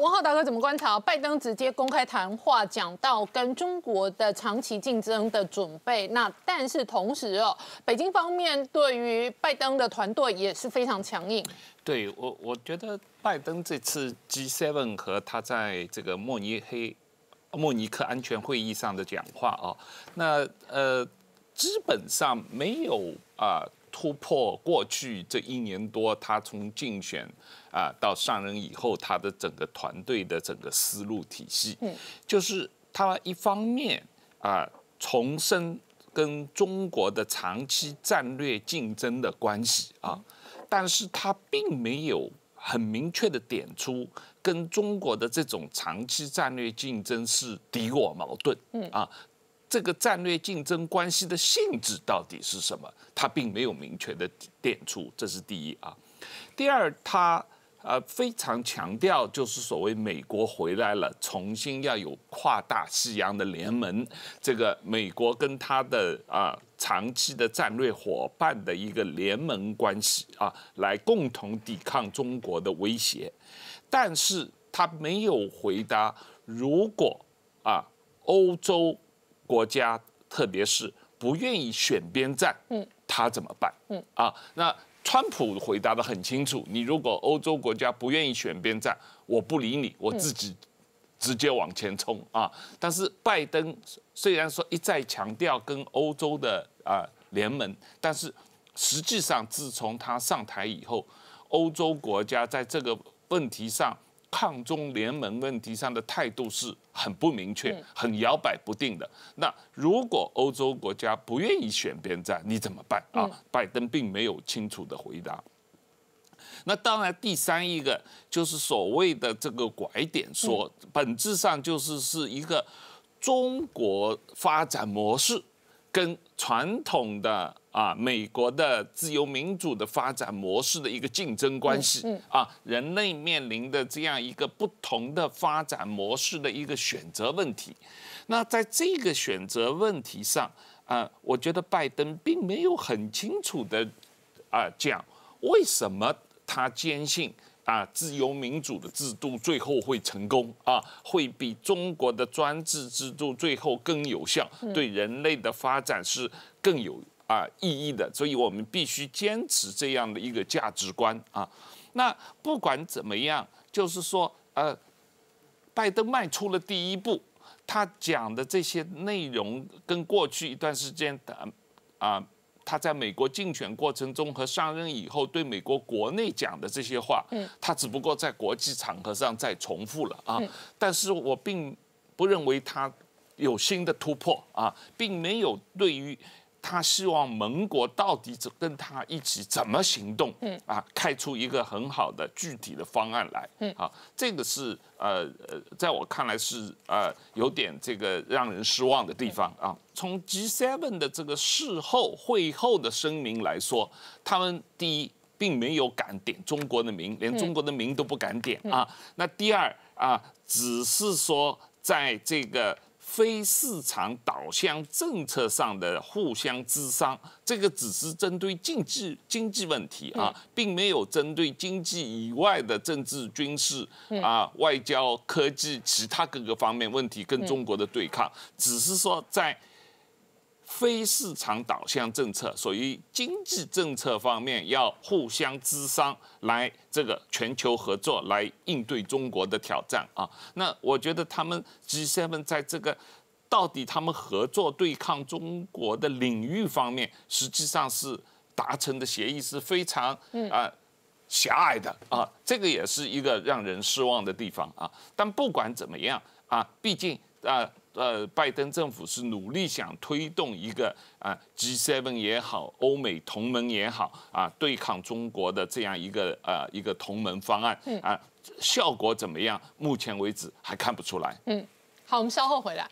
文浩大哥怎么观察？拜登直接公开谈话，讲到跟中国的长期竞争的准备。那但是同时哦，北京方面对于拜登的团队也是非常强硬。对我，我觉得拜登这次 G7 和他在这个慕尼黑慕尼克安全会议上的讲话啊，那呃基本上没有啊。突破过去这一年多，他从竞选啊到上任以后，他的整个团队的整个思路体系，就是他一方面啊重申跟中国的长期战略竞争的关系啊，但是他并没有很明确的点出跟中国的这种长期战略竞争是敌我矛盾啊。这个战略竞争关系的性质到底是什么？他并没有明确的点出，这是第一啊。第二，他呃非常强调就是所谓美国回来了，重新要有跨大西洋的联盟，这个美国跟他的啊长期的战略伙伴的一个联盟关系啊，来共同抵抗中国的威胁。但是他没有回答，如果啊欧洲国家特别是不愿意选边站，嗯，他怎么办？嗯啊，那川普回答的很清楚：，你如果欧洲国家不愿意选边站，我不理你，我自己直接往前冲啊！但是拜登虽然说一再强调跟欧洲的啊联盟，但是实际上自从他上台以后，欧洲国家在这个问题上。抗中联盟问题上的态度是很不明确、很摇摆不定的。那如果欧洲国家不愿意选边站，你怎么办啊？拜登并没有清楚的回答。那当然，第三一个就是所谓的这个拐点说，本质上就是是一个中国发展模式跟传统的。啊，美国的自由民主的发展模式的一个竞争关系啊，人类面临的这样一个不同的发展模式的一个选择问题。那在这个选择问题上啊，我觉得拜登并没有很清楚的啊讲为什么他坚信啊自由民主的制度最后会成功啊，会比中国的专制制度最后更有效，对人类的发展是更有。啊，意义的，所以我们必须坚持这样的一个价值观啊。那不管怎么样，就是说，呃，拜登迈出了第一步，他讲的这些内容跟过去一段时间的啊，他在美国竞选过程中和上任以后对美国国内讲的这些话，他只不过在国际场合上再重复了啊。但是我并不认为他有新的突破啊，并没有对于。他希望盟国到底怎跟他一起怎么行动？嗯啊，开出一个很好的具体的方案来。嗯啊，这个是呃，在我看来是呃有点这个让人失望的地方啊。从 G7 的这个事后会后的声明来说，他们第一并没有敢点中国的名，连中国的名都不敢点啊。那第二啊，只是说在这个。非市场导向政策上的互相滋商，这个只是针对经济经济问题啊，并没有针对经济以外的政治、军事啊、外交、科技其他各个方面问题跟中国的对抗，只是说在。非市场导向政策，所以经济政策方面要互相支商，来这个全球合作，来应对中国的挑战啊。那我觉得他们 G7 在这个到底他们合作对抗中国的领域方面，实际上是达成的协议是非常啊狭隘的啊，这个也是一个让人失望的地方啊。但不管怎么样啊，毕竟啊。呃，拜登政府是努力想推动一个啊 G7 也好，欧美同盟也好啊，对抗中国的这样一个呃一个同盟方案啊，效果怎么样？目前为止还看不出来。嗯，好，我们稍后回来。